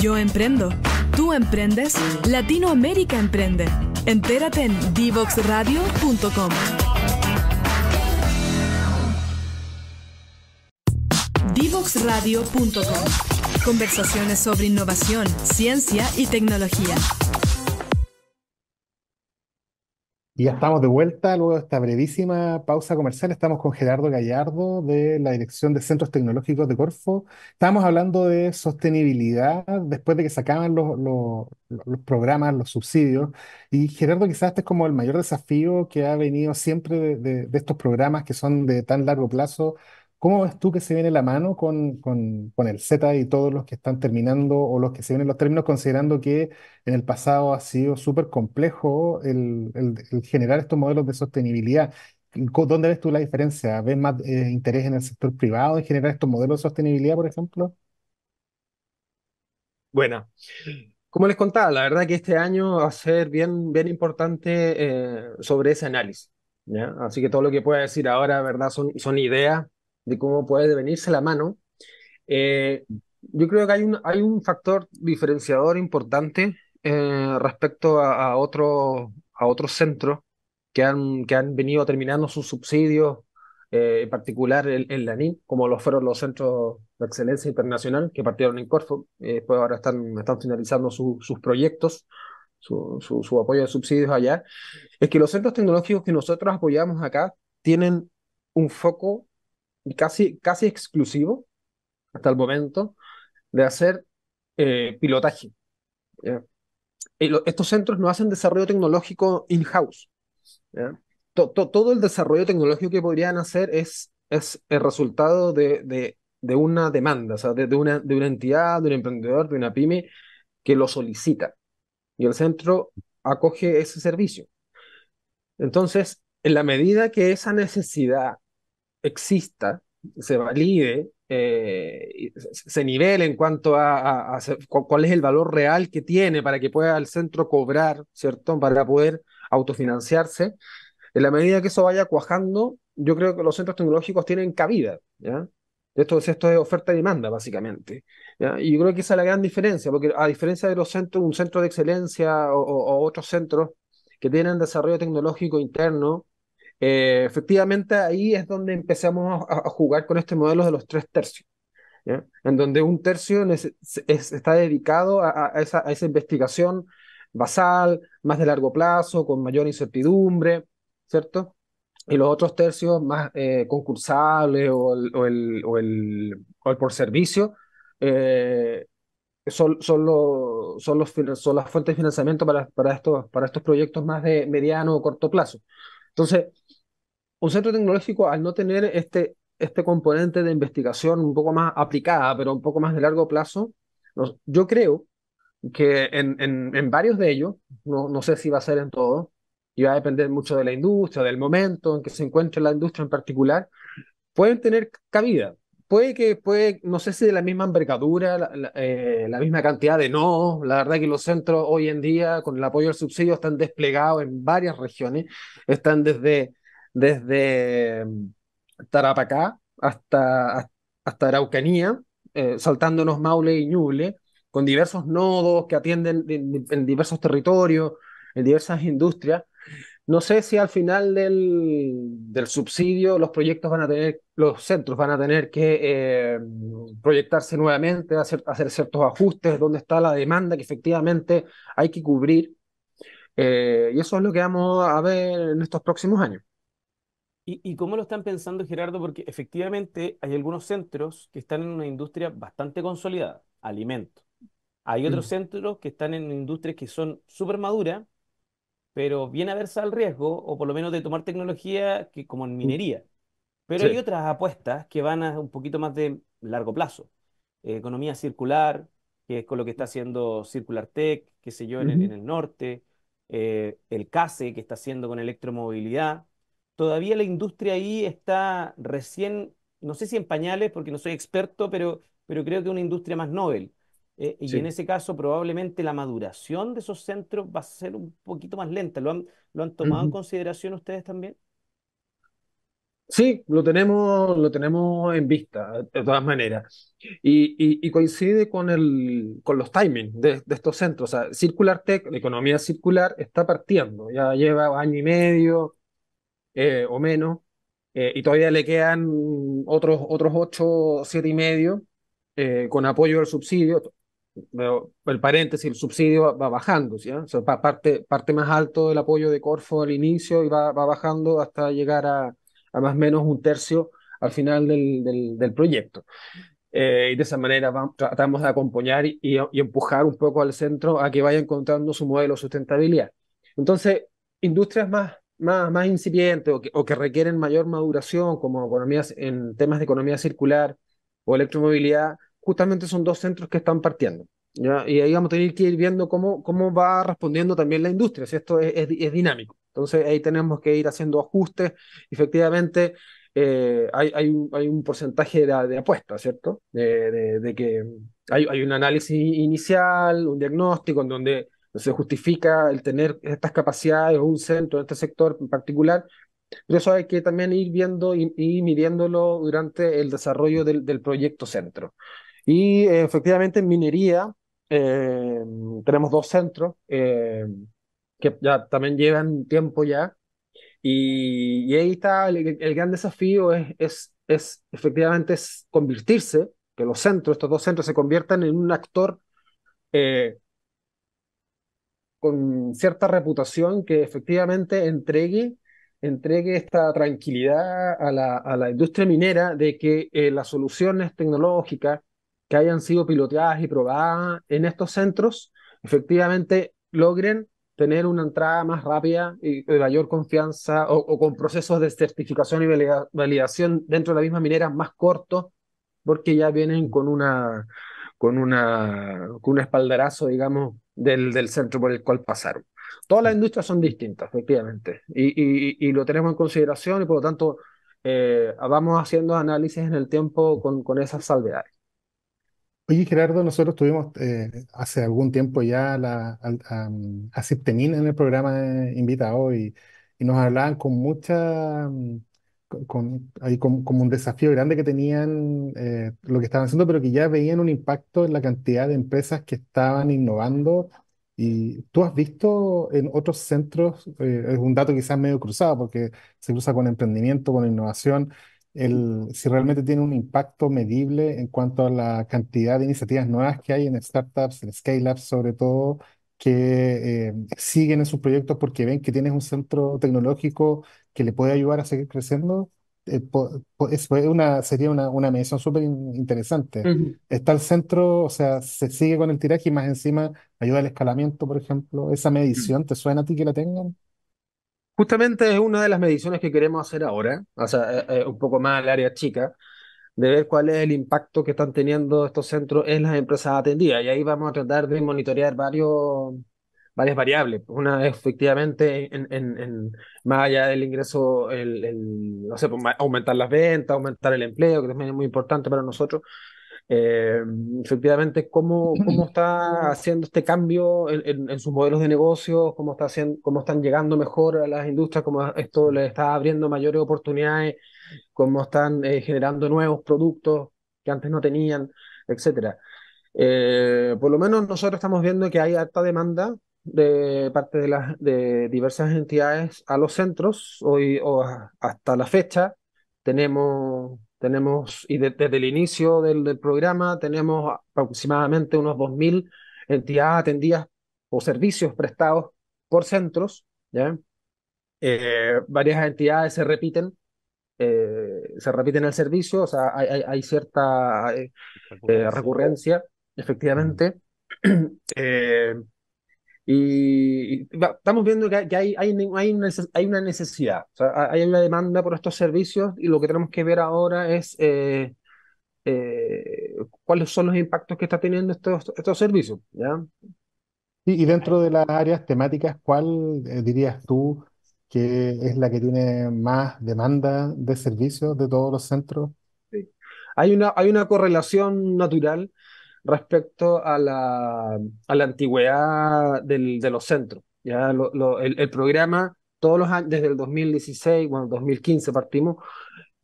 Yo emprendo. Tú emprendes. Latinoamérica emprende. Entérate en divoxradio.com. Divoxradio.com. Conversaciones sobre innovación, ciencia y tecnología. Y ya estamos de vuelta, luego de esta brevísima pausa comercial, estamos con Gerardo Gallardo de la Dirección de Centros Tecnológicos de Corfo. estamos hablando de sostenibilidad después de que sacaban los, los, programas, los subsidios. Y Gerardo, quizás este es como el mayor desafío que ha venido siempre de estos programas que son de tan largo plazo, ¿Cómo ves tú que se viene la mano con, con, el Z y todos los que están terminando o los que se vienen los términos, considerando que en el pasado ha sido súper complejo el, generar estos modelos de sostenibilidad? ¿Dónde ves tú la diferencia? ¿Ves más eh, interés en el sector privado en generar estos modelos de sostenibilidad, por ejemplo? Bueno, como les contaba, la verdad que este año va a ser bien, bien importante eh, sobre ese análisis, ¿ya? Así que todo lo que pueda decir ahora, ¿verdad? Son, son ideas de cómo puede venirse la mano, eh, yo creo que hay un, hay un factor diferenciador importante eh, respecto a, otros a otros centros que han, que han venido terminando sus subsidios, eh, en particular el, la como lo fueron los centros de excelencia internacional que partieron en Corfo, eh, después ahora están, están finalizando sus proyectos, su, su, su, apoyo de subsidios allá, es que los centros tecnológicos que nosotros apoyamos acá tienen un foco casi, casi exclusivo hasta el momento de hacer eh, pilotaje. estos centros no hacen desarrollo tecnológico in-house. todo el desarrollo tecnológico que podrían hacer es, es el resultado de, una demanda, sea, de, de, una, de una entidad, de un emprendedor, de una pyme que lo solicita. Y el centro acoge ese servicio. Entonces, en la medida que esa necesidad exista, se valide, eh, se nivele en cuanto a, cuál es el valor real que tiene para que pueda el centro cobrar, ¿cierto? Para poder autofinanciarse. En la medida que eso vaya cuajando, yo creo que los centros tecnológicos tienen cabida, ¿ya? Esto, es oferta y demanda, básicamente. Y yo creo que esa es la gran diferencia, porque a diferencia de los centros, un centro de excelencia o otros centros que tienen desarrollo tecnológico interno, eh, efectivamente, ahí es donde empezamos a, jugar con este modelo de los tres tercios, en donde un tercio es, está dedicado a, esa, investigación basal, más de largo plazo, con mayor incertidumbre, ¿cierto? Y los otros tercios más eh, concursables o el, o, el, o, el, por servicio. Eh, son, son, los, son, los, son las fuentes de financiamiento para, para, estos, para estos proyectos más de mediano o corto plazo. Entonces, un centro tecnológico al no tener este, este componente de investigación un poco más aplicada, pero un poco más de largo plazo, yo creo que en, en, varios de ellos, no, no, sé si va a ser en todos, y va a depender mucho de la industria, del momento en que se encuentre la industria en particular, pueden tener cabida. Puede que, puede, no sé si de la misma envergadura, la, eh, misma cantidad de no, La verdad que los centros hoy en día, con el apoyo del subsidio, están desplegados en varias regiones. Están desde desde mm, Tarapacá hasta, hasta Araucanía, eh, saltándonos Maule y Ñuble, con diversos nodos que atienden en, diversos territorios, en diversas industrias. No sé si al final del, subsidio los proyectos van a tener, los centros van a tener que eh, proyectarse nuevamente, hacer, ciertos ajustes, dónde está la demanda que efectivamente hay que cubrir. Eh, y eso es lo que vamos a ver en estos próximos años. ¿Y, cómo lo están pensando, Gerardo? Porque efectivamente hay algunos centros que están en una industria bastante consolidada, alimento. Hay otros mm. centros que están en industrias que son súper maduras, pero bien aversas al riesgo, o por lo menos de tomar tecnología que, como en mm. minería. Pero hay otras apuestas que van a un poquito más de largo plazo. Eh, economía circular, que es con lo que está haciendo Circular Tech, qué sé yo, en, el, norte. Eh, el CASE, que está haciendo con electromovilidad todavía la industria ahí está recién, no sé si en pañales, porque no soy experto, pero, pero creo que una industria más novel. Eh, y en ese caso, probablemente la maduración de esos centros va a ser un poquito más lenta. ¿Lo han, lo han tomado en consideración ustedes también? Sí, lo tenemos, lo tenemos en vista, de todas maneras. Y, coincide con, el, con los timings de, estos centros. O sea, Circular Tech, la economía circular, está partiendo. Ya lleva año y medio, eh, o menos, eh, y todavía le quedan otros, otros 8, 7 y medio eh, con apoyo del subsidio. El paréntesis, el subsidio va, bajando, ¿sí? parte, parte más alto del apoyo de Corfo al inicio y va, va bajando hasta llegar a, a más o menos un tercio al final del, del, proyecto. y de esa manera tratamos de acompañar y, y, empujar un poco al centro a que vaya encontrando su modelo de sustentabilidad. Entonces, industrias más, más, más incipientes o que, requieren mayor maduración, como economías en temas de economía circular o electromovilidad, justamente son dos centros que están partiendo. ¿ya? Y ahí vamos a tener que ir viendo cómo, cómo va respondiendo también la industria, si esto es, es, dinámico. Entonces ahí tenemos que ir haciendo ajustes. Efectivamente, eh, hay, hay, un, hay, un, porcentaje de, de apuesta, ¿cierto? De, de, de que hay, hay, un análisis inicial, un diagnóstico en donde se justifica el tener estas capacidades un centro en este sector en particular, por eso hay que también ir viendo y, midiéndolo durante el desarrollo del, proyecto centro. Y eh, efectivamente en minería eh, tenemos dos centros eh, que ya también llevan tiempo ya. Y, ahí está el, gran desafío es, es, es efectivamente es convertirse, que los centros, estos dos centros se conviertan en un actor eh, con cierta reputación que efectivamente entregue, entregue esta tranquilidad a la, industria minera de que eh, las soluciones tecnológicas que hayan sido piloteadas y probadas en estos centros efectivamente logren tener una entrada más rápida y de eh, mayor confianza o, con procesos de certificación y validación dentro de la misma minera más cortos porque ya vienen con una con una con un espaldarazo digamos del, del centro por el cual pasaron. Todas las industrias son distintas, efectivamente, y, y, y lo tenemos en consideración y por lo tanto eh, vamos haciendo análisis en el tiempo con, con esas salvedades. Oye, Gerardo, nosotros tuvimos eh, hace algún tiempo ya la, a, a, en el programa invitado y, y nos hablaban con mucha con, ahí como, un desafío grande que tenían eh, lo que estaban haciendo, pero que ya veían un impacto en la cantidad de empresas que estaban innovando. Y tú has visto en otros centros, eh, es un dato quizás medio cruzado, porque se cruza con emprendimiento, con innovación, el, si realmente tiene un impacto medible en cuanto a la cantidad de iniciativas nuevas que hay en startups, en scale-ups sobre todo, que eh, siguen en sus proyectos porque ven que tienes un centro tecnológico que le puede ayudar a seguir creciendo, eh, una, sería una, medición súper interesante. Está el centro, o sea, se sigue con el tiraje y más encima ayuda al escalamiento, por ejemplo. ¿Esa medición mm. te suena a ti que la tengan? Justamente es una de las mediciones que queremos hacer ahora, o sea, eh, eh, un poco más al área chica, de ver cuál es el impacto que están teniendo estos centros en las empresas atendidas. Y ahí vamos a tratar de monitorear varios, varias variables. Una es efectivamente, en, más allá del ingreso, el, no sé, pues, aumentar las ventas, aumentar el empleo, que también es muy importante para nosotros. Eh, efectivamente, ¿cómo, está haciendo este cambio en, sus modelos de negocio? cómo, está haciendo, cómo están llegando mejor a las industrias, cómo esto les está abriendo mayores oportunidades, cómo están eh, generando nuevos productos que antes no tenían, etcétera. Eh, por lo menos nosotros estamos viendo que hay alta demanda de parte de, las de diversas entidades a los centros. Hoy o hasta la fecha tenemos, tenemos y desde el inicio del, programa tenemos aproximadamente unos 2.000 entidades atendidas o servicios prestados por centros. ¿ya? Eh, varias entidades se repiten eh, se repiten el servicio, o sea, hay, hay, cierta eh, recurrencia. efectivamente. Y, estamos viendo que, hay, hay, hay, una, hay una necesidad, hay una demanda por estos servicios y lo que tenemos que ver ahora es eh, eh, cuáles son los impactos que está teniendo estos, estos servicios. ¿ya? Y, y dentro de las áreas temáticas, ¿cuál eh, dirías tú que es la que tiene más demanda de servicios de todos los centros? Hay una, hay una correlación natural respecto a la, a la antigüedad del, de los centros. Ya el, el, programa, todos los años, desde el 2016, bueno, 2015 partimos,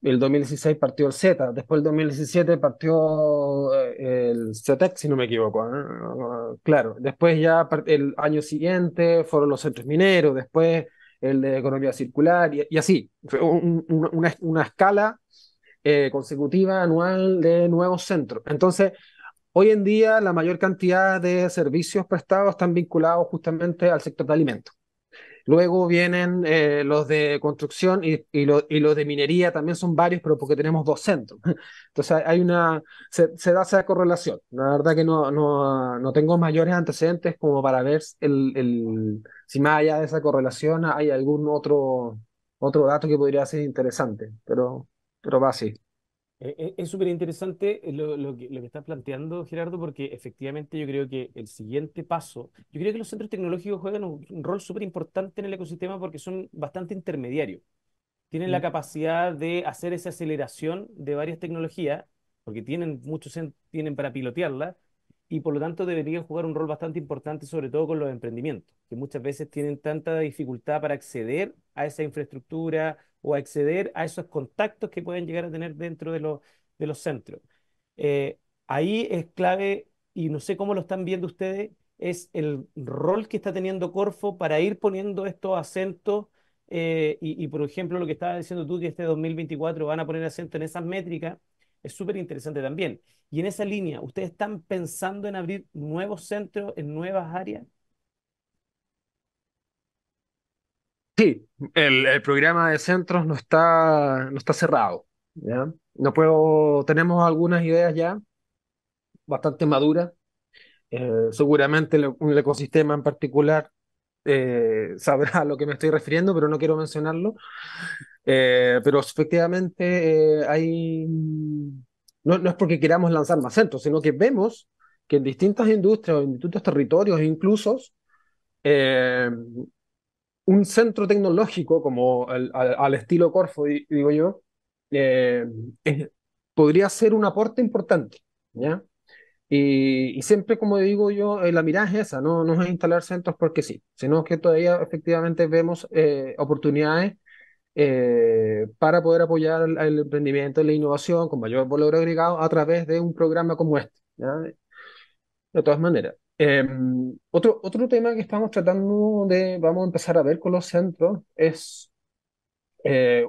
el 2016 partió el Z, después el 2017 partió eh, el CETEC, si no me equivoco, ¿eh? claro, después ya el año siguiente fueron los centros mineros, después el de economía circular y, así, fue una, una, escala eh, consecutiva anual de nuevos centros. Entonces, Hoy en día la mayor cantidad de servicios prestados están vinculados justamente al sector de alimentos. Luego vienen eh, los de construcción y, y, los de minería también son varios, pero porque tenemos dos centros. Entonces hay una, se, da esa correlación. La verdad que no, no, no tengo mayores antecedentes como para ver el, el, si más allá de esa correlación hay algún otro, otro dato que podría ser interesante, pero, pero va así. Eh, eh, es súper interesante eh, lo, que, está estás planteando, Gerardo, porque efectivamente yo creo que el siguiente paso, yo creo que los centros tecnológicos juegan un, rol súper importante en el ecosistema porque son bastante intermediarios. Tienen la mm. capacidad de hacer esa aceleración de varias tecnologías, porque tienen muchos tienen para pilotearlas, y por lo tanto deberían jugar un rol bastante importante, sobre todo con los emprendimientos, que muchas veces tienen tanta dificultad para acceder a esa infraestructura, o acceder a esos contactos que pueden llegar a tener dentro de, los, centros. Eh, ahí es clave, y no sé cómo lo están viendo ustedes, es el rol que está teniendo Corfo para ir poniendo estos acentos eh, y, y, por ejemplo, lo que estaba diciendo tú, que este 2024 van a poner acento en esas métricas, es súper interesante también. Y en esa línea, ¿ustedes están pensando en abrir nuevos centros en nuevas áreas? Sí, el, programa de centros no está, no está cerrado. ¿ya? No puedo, tenemos algunas ideas ya bastante maduras. Eh, seguramente un ecosistema en particular eh, sabrá a lo que me estoy refiriendo, pero no quiero mencionarlo. Eh, pero efectivamente hay... No, no es porque queramos lanzar más centros, sino que vemos que en distintas industrias o en distintos territorios incluso un centro tecnológico como al, estilo Corfo, digo yo, eh, podría ser un aporte importante, ¿ya? Y, siempre, como digo yo, eh, la mirada es esa, ¿no? no es instalar centros porque sí, sino que todavía efectivamente vemos eh, oportunidades para poder apoyar el, emprendimiento y la innovación con mayor valor agregado a través de un programa como este. De todas maneras. Em, otro, otro tema que estamos tratando de, vamos a empezar a ver con los centros, es eh,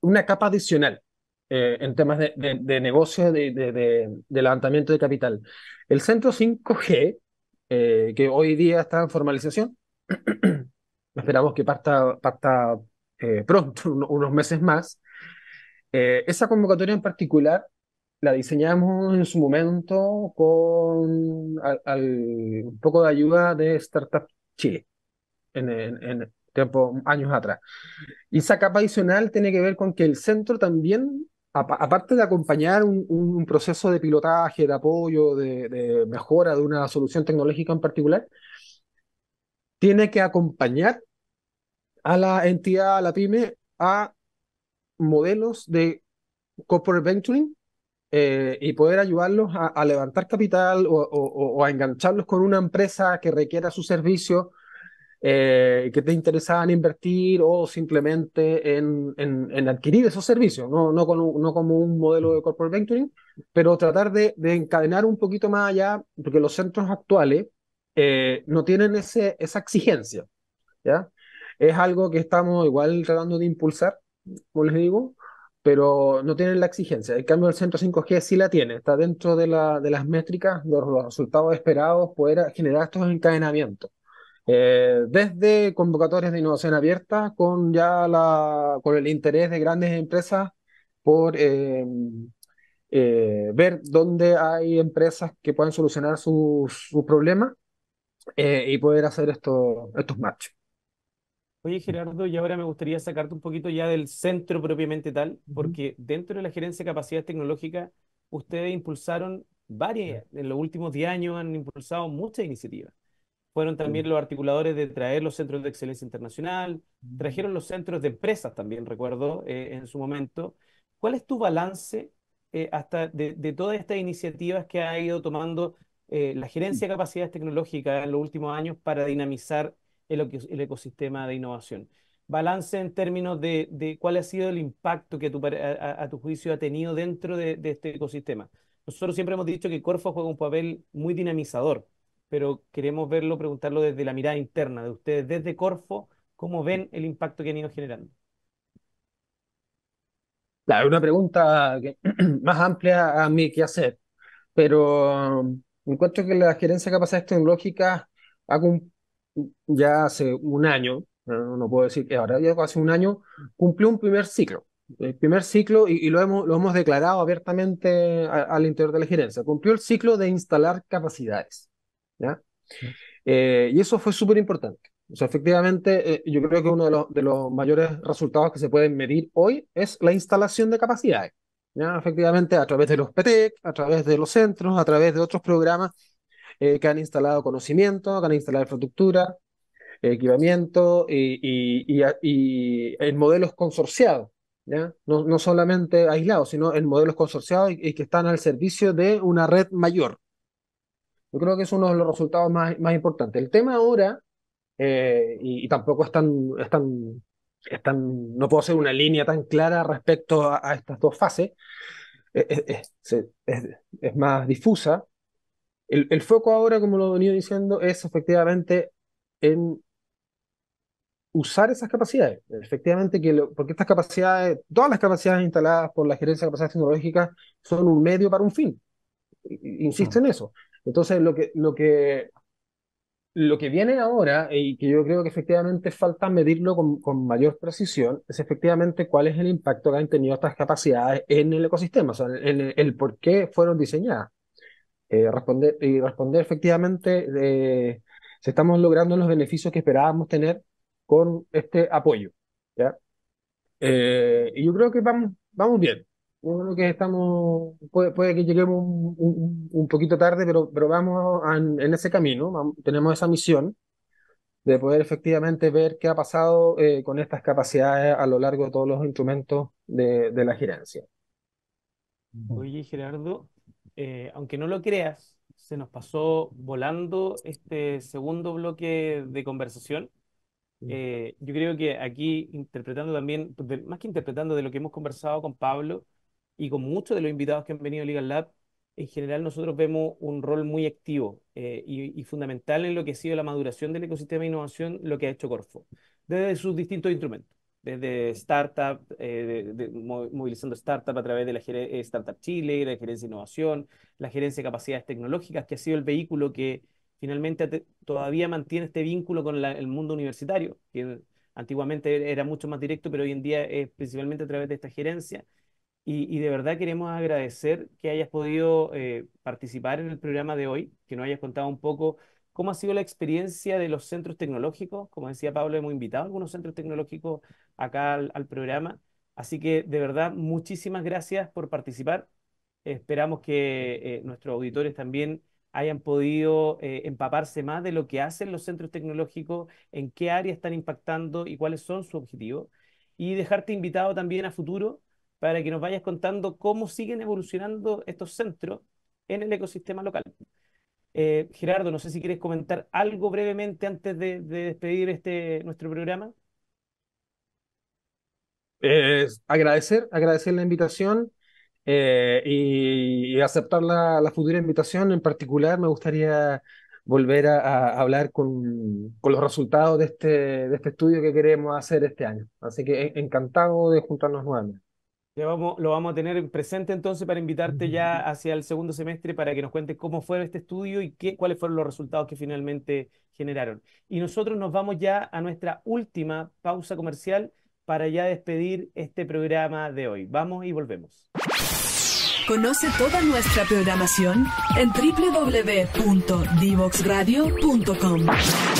una capa adicional eh, en temas de, de, de negocios, de, de, levantamiento de capital. El centro 5G, eh, que hoy día está en formalización, esperamos que parta, parta pronto, unos meses más, esa convocatoria en particular la diseñamos en su momento con un poco de ayuda de Startup Chile, en, tiempo, años atrás. Y esa capa adicional tiene que ver con que el centro también, aparte de acompañar un, proceso de pilotaje, de apoyo, de, mejora de una solución tecnológica en particular, tiene que acompañar a la entidad, a la pyme, a modelos de corporate venturing eh, y poder ayudarlos a, levantar capital o, a engancharlos con una empresa que requiera su servicio, eh, que te interesada en invertir o simplemente en, adquirir esos servicios, no, no, como un modelo de corporate venturing, pero tratar de, encadenar un poquito más allá, porque los centros actuales eh, no tienen ese, esa exigencia, ¿ya? Es algo que estamos igual tratando de impulsar, como les digo, pero no tienen la exigencia. El cambio, del centro 5G sí la tiene, está dentro de, las métricas, de los resultados esperados, poder generar estos encadenamientos. Eh, desde convocatorias de innovación abierta, con ya la, con el interés de grandes empresas por eh, eh, ver dónde hay empresas que puedan solucionar sus problemas y poder hacer estos, estos matches. Oye, Gerardo, y ahora me gustaría sacarte un poquito ya del centro propiamente tal, porque dentro de la gerencia de capacidades tecnológicas, ustedes impulsaron varias, en los últimos 10 años han impulsado muchas iniciativas. Fueron también los articuladores de traer los centros de excelencia internacional, trajeron los centros de empresas también, recuerdo, eh, en su momento. ¿Cuál es tu balance eh, hasta de, todas estas iniciativas que ha ido tomando eh, la gerencia de capacidades tecnológicas en los últimos años para dinamizar el ecosistema de innovación. Balance en términos de, cuál ha sido el impacto que a, tu juicio ha tenido dentro de, este ecosistema. Nosotros siempre hemos dicho que Corfo juega un papel muy dinamizador, pero queremos verlo, preguntarlo desde la mirada interna de ustedes, desde Corfo, ¿cómo ven el impacto que han ido generando? Claro, una pregunta más amplia a mí que hacer, pero encuentro que la gerencia de capacidades tecnológicas ha, ya hace un año, eh, no, puedo decir que ahora, ya hace un año, cumplió un primer ciclo. El primer ciclo, y, lo, hemos, lo hemos declarado abiertamente al interior de la gerencia, cumplió el ciclo de instalar capacidades. ¿ya? Eh, y eso fue súper importante. O sea, efectivamente, eh, yo creo que uno de los, de los, mayores resultados que se pueden medir hoy es la instalación de capacidades. ¿ya? Efectivamente, a través de los PTEC, a través de los centros, a través de otros programas eh, que han instalado conocimiento, que han instalado infraestructura, equipamiento y, y, y, y en modelos consorciados. ¿Ya? No, solamente aislados, sino en modelos consorciados y, que están al servicio de una red mayor. Yo creo que es uno de los resultados más, importantes. El tema ahora, eh, y, tampoco es tan, es, no puedo hacer una línea tan clara respecto a, estas dos fases, eh, es, más difusa, el, foco ahora, como lo he venido diciendo, es efectivamente en usar esas capacidades. Efectivamente, que porque estas capacidades, todas las capacidades instaladas por la gerencia de capacidades tecnológicas son un medio para un fin. Insisto en mm. eso. Entonces, lo que, lo que, lo que viene ahora, y que yo creo que efectivamente falta medirlo con, mayor precisión, es efectivamente cuál es el impacto que han tenido estas capacidades en el ecosistema, o sea, el por qué fueron diseñadas. Eh, responder, y responder efectivamente si estamos logrando los beneficios que esperábamos tener con este apoyo. ¿ya? Eh, y yo creo que vamos, vamos bien. creo que estamos, puede, que lleguemos un, un, poquito tarde, pero, pero vamos en ese camino, tenemos esa misión de poder efectivamente ver qué ha pasado eh, con estas capacidades a lo largo de todos los instrumentos de, de la gerencia. Oye, Gerardo, eh, aunque no lo creas, se nos pasó volando este segundo bloque de conversación. Mm. Eh, yo creo que aquí interpretando también, más que interpretando de lo que hemos conversado con Pablo y con muchos de los invitados que han venido a Legal Lab, en general nosotros vemos un rol muy activo eh, y, y, fundamental en lo que ha sido la maduración del ecosistema de innovación, lo que ha hecho Corfo, desde sus distintos instrumentos desde startup, eh, movilizando startup a través de la eh, Startup Chile, la gerencia de innovación, la gerencia de capacidades tecnológicas, que ha sido el vehículo que finalmente todavía mantiene este vínculo con el mundo universitario, que antiguamente era mucho más directo, pero hoy en día es principalmente a través de esta gerencia. Y, de verdad queremos agradecer que hayas podido eh, participar en el programa de hoy, que nos hayas contado un poco ¿Cómo ha sido la experiencia de los centros tecnológicos? Como decía Pablo, hemos invitado a algunos centros tecnológicos acá al, programa. Así que de verdad, muchísimas gracias por participar. Esperamos que eh, nuestros auditores también hayan podido eh, empaparse más de lo que hacen los centros tecnológicos, en qué áreas están impactando y cuáles son sus objetivos. Y dejarte invitado también a futuro para que nos vayas contando cómo siguen evolucionando estos centros en el ecosistema local. Eh, Gerardo, no sé si quieres comentar algo brevemente antes de, despedir este, nuestro programa. Eh, agradecer, agradecer la invitación eh, y, aceptar la, futura invitación. En particular, me gustaría volver a, hablar con, con, los resultados de este, de este estudio que queremos hacer este año. Así que encantado de juntarnos nuevamente lo vamos a tener presente entonces para invitarte ya hacia el segundo semestre para que nos cuentes cómo fue este estudio y qué, cuáles fueron los resultados que finalmente generaron. Y nosotros nos vamos ya a nuestra última pausa comercial para ya despedir este programa de hoy. Vamos y volvemos. Conoce toda nuestra programación en www.divoxradio.com.